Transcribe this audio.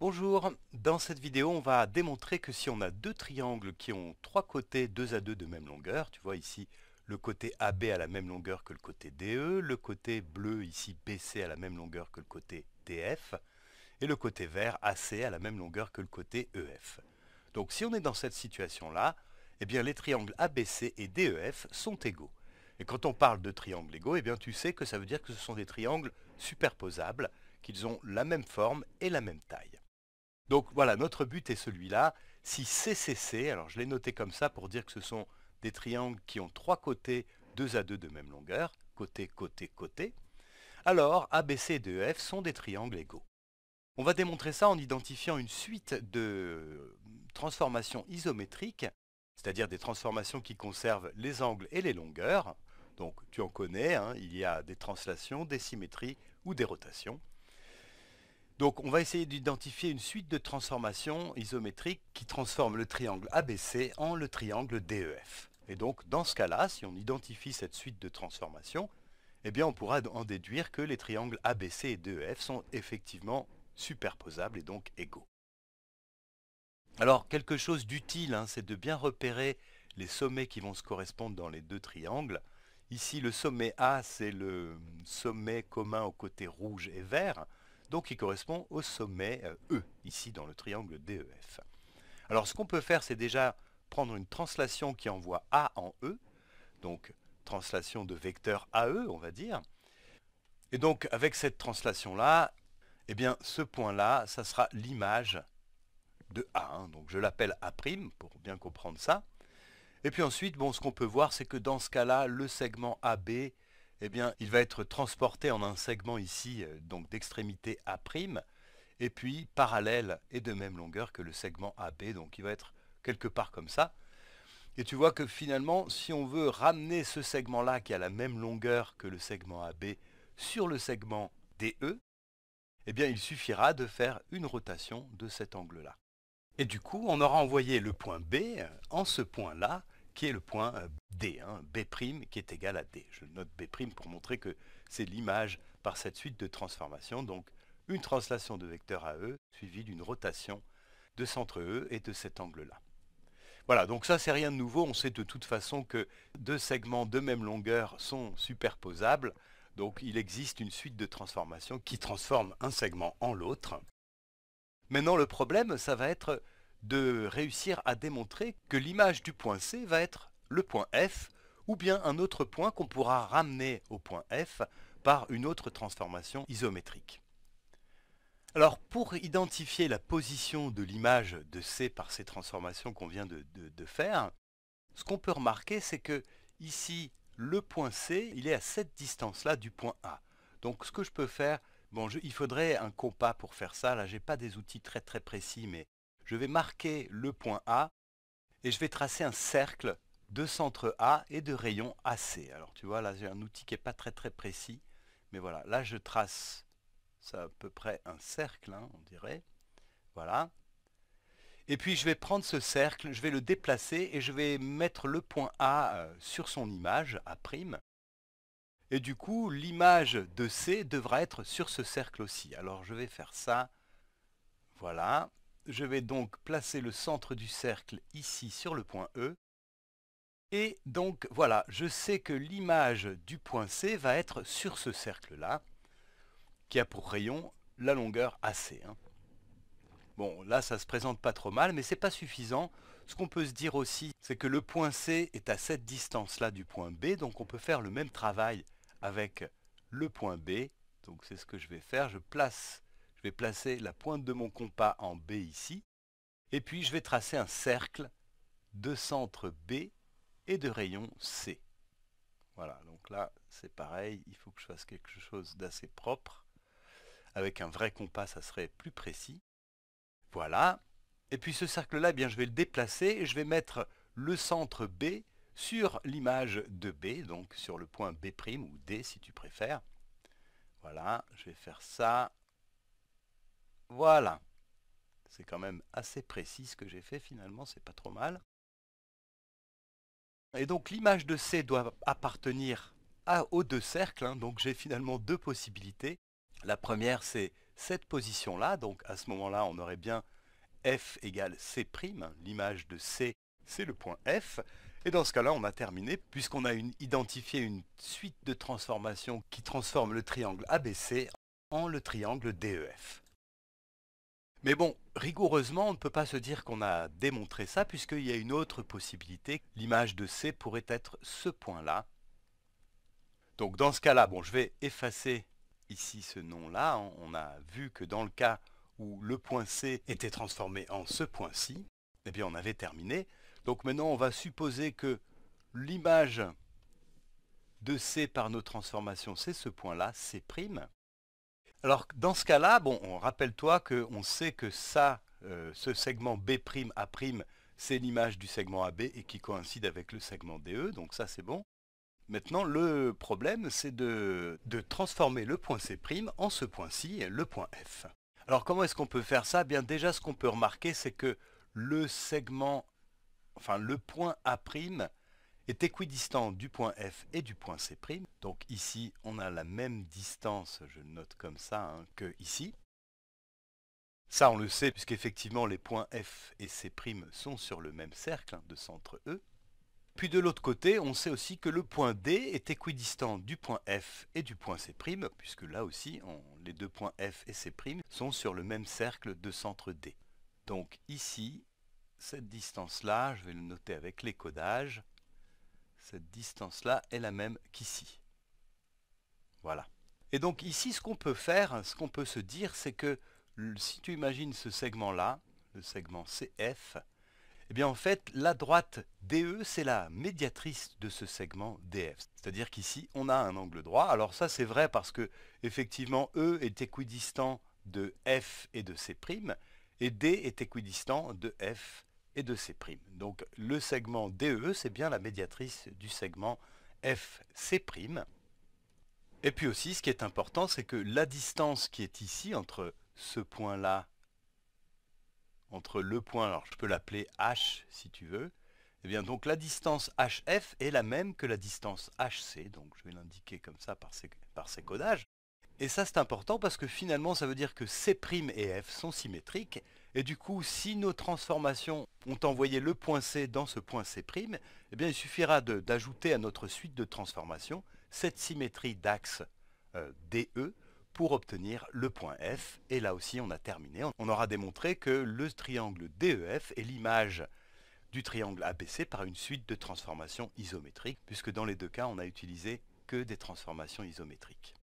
Bonjour, dans cette vidéo on va démontrer que si on a deux triangles qui ont trois côtés 2 à 2 de même longueur, tu vois ici le côté AB à la même longueur que le côté DE, le côté bleu ici BC à la même longueur que le côté DF, et le côté vert AC à la même longueur que le côté EF. Donc si on est dans cette situation-là, eh bien les triangles ABC et DEF sont égaux. Et quand on parle de triangles égaux, eh bien tu sais que ça veut dire que ce sont des triangles superposables, qu'ils ont la même forme et la même taille. Donc voilà, notre but est celui-là. Si CCC, alors je l'ai noté comme ça pour dire que ce sont des triangles qui ont trois côtés deux à deux de même longueur, côté, côté, côté, alors ABC et DEF sont des triangles égaux. On va démontrer ça en identifiant une suite de transformations isométriques, c'est-à-dire des transformations qui conservent les angles et les longueurs. Donc tu en connais, hein, il y a des translations, des symétries ou des rotations. Donc on va essayer d'identifier une suite de transformations isométriques qui transforment le triangle ABC en le triangle DEF. Et donc dans ce cas-là, si on identifie cette suite de transformations, eh bien on pourra en déduire que les triangles ABC et DEF sont effectivement superposables et donc égaux. Alors quelque chose d'utile, hein, c'est de bien repérer les sommets qui vont se correspondre dans les deux triangles. Ici le sommet A, c'est le sommet commun aux côtés rouge et vert donc qui correspond au sommet euh, E, ici dans le triangle DEF. Alors ce qu'on peut faire, c'est déjà prendre une translation qui envoie A en E, donc translation de vecteur AE, on va dire. Et donc avec cette translation-là, eh bien ce point-là, ça sera l'image de A. Donc je l'appelle A' pour bien comprendre ça. Et puis ensuite, bon, ce qu'on peut voir, c'est que dans ce cas-là, le segment AB eh bien, il va être transporté en un segment ici, euh, donc d'extrémité A', et puis parallèle et de même longueur que le segment AB, donc il va être quelque part comme ça. Et tu vois que finalement, si on veut ramener ce segment-là, qui a la même longueur que le segment AB, sur le segment DE, eh bien, il suffira de faire une rotation de cet angle-là. Et du coup, on aura envoyé le point B en ce point-là, qui est le point D, euh, B' hein, qui est égal à D. Je note B' pour montrer que c'est l'image par cette suite de transformations, donc une translation de vecteur AE suivie d'une rotation de centre E et de cet angle-là. Voilà, donc ça c'est rien de nouveau, on sait de toute façon que deux segments de même longueur sont superposables, donc il existe une suite de transformations qui transforme un segment en l'autre. Maintenant le problème, ça va être de réussir à démontrer que l'image du point C va être le point F ou bien un autre point qu'on pourra ramener au point F par une autre transformation isométrique. Alors pour identifier la position de l'image de C par ces transformations qu'on vient de, faire, ce qu'on peut remarquer c'est que ici le point C il est à cette distance là du point A. Donc ce que je peux faire, bon il faudrait un compas pour faire ça, là j'ai pas des outils très très précis mais je vais marquer le point A et je vais tracer un cercle de centre A et de rayon AC. Alors tu vois, là j'ai un outil qui n'est pas très très précis, mais voilà, là je trace, ça à peu près un cercle, hein, on dirait, voilà. Et puis je vais prendre ce cercle, je vais le déplacer et je vais mettre le point A euh, sur son image, A'. Et du coup, l'image de C devra être sur ce cercle aussi. Alors je vais faire ça, voilà. Je vais donc placer le centre du cercle ici sur le point E. Et donc voilà, je sais que l'image du point C va être sur ce cercle-là, qui a pour rayon la longueur AC. Hein. Bon, là ça se présente pas trop mal, mais c'est pas suffisant. Ce qu'on peut se dire aussi, c'est que le point C est à cette distance-là du point B, donc on peut faire le même travail avec le point B. Donc c'est ce que je vais faire, je place je vais placer la pointe de mon compas en B ici. Et puis je vais tracer un cercle de centre B et de rayon C. Voilà, donc là c'est pareil, il faut que je fasse quelque chose d'assez propre. Avec un vrai compas, ça serait plus précis. Voilà. Et puis ce cercle-là, eh bien je vais le déplacer et je vais mettre le centre B sur l'image de B, donc sur le point B' ou D si tu préfères. Voilà, je vais faire ça. Voilà. C'est quand même assez précis ce que j'ai fait finalement, c'est pas trop mal. Et donc l'image de C doit appartenir à, aux deux cercles, hein. donc j'ai finalement deux possibilités. La première c'est cette position-là, donc à ce moment-là on aurait bien F égale C', l'image de C c'est le point F, et dans ce cas-là on a terminé puisqu'on a identifié une suite de transformations qui transforme le triangle ABC en le triangle DEF. Mais bon, rigoureusement, on ne peut pas se dire qu'on a démontré ça, puisqu'il y a une autre possibilité. L'image de C pourrait être ce point-là. Donc dans ce cas-là, bon, je vais effacer ici ce nom-là. On a vu que dans le cas où le point C était transformé en ce point-ci, eh bien on avait terminé. Donc maintenant, on va supposer que l'image de C par nos transformations, c'est ce point-là, C'. Alors dans ce cas-là, bon, on rappelle-toi qu'on sait que ça, euh, ce segment B'A', c'est l'image du segment AB et qui coïncide avec le segment DE, donc ça c'est bon. Maintenant, le problème, c'est de, de, transformer le point C' en ce point-ci, le point F. Alors comment est-ce qu'on peut faire ça eh Bien déjà, ce qu'on peut remarquer, c'est que le segment, enfin le point A' est équidistant du point F et du point C'. Donc ici, on a la même distance, je note comme ça, hein, que ici. Ça, on le sait, puisqu'effectivement, les points F et C' sont sur le même cercle hein, de centre E. Puis de l'autre côté, on sait aussi que le point D est équidistant du point F et du point C', puisque là aussi, les deux points F et C' sont sur le même cercle de centre D. Donc ici, cette distance-là, je vais le noter avec les codages, cette distance-là est la même qu'ici. Voilà. Et donc ici, ce qu'on peut faire, ce qu'on peut se dire, c'est que si tu imagines ce segment-là, le segment CF, eh bien en fait, la droite DE, c'est la médiatrice de ce segment DF. C'est-à-dire qu'ici, on a un angle droit. Alors ça, c'est vrai parce que, effectivement, E est équidistant de F et de C', et D est équidistant de F de C'. Donc le segment DE, e, c'est bien la médiatrice du segment FC'. Et puis aussi, ce qui est important, c'est que la distance qui est ici entre ce point-là, entre le point, alors je peux l'appeler H si tu veux, et eh bien donc la distance HF est la même que la distance HC, donc je vais l'indiquer comme ça par par ces codages. Et ça c'est important parce que finalement ça veut dire que C' et F sont symétriques, et du coup si nos transformations ont envoyé le point C dans ce point C', eh bien il suffira d'ajouter à notre suite de transformations cette symétrie d'axe euh, DE pour obtenir le point F. Et là aussi on a terminé, on aura démontré que le triangle DEF est l'image du triangle ABC par une suite de transformations isométriques, puisque dans les deux cas on a utilisé que des transformations isométriques.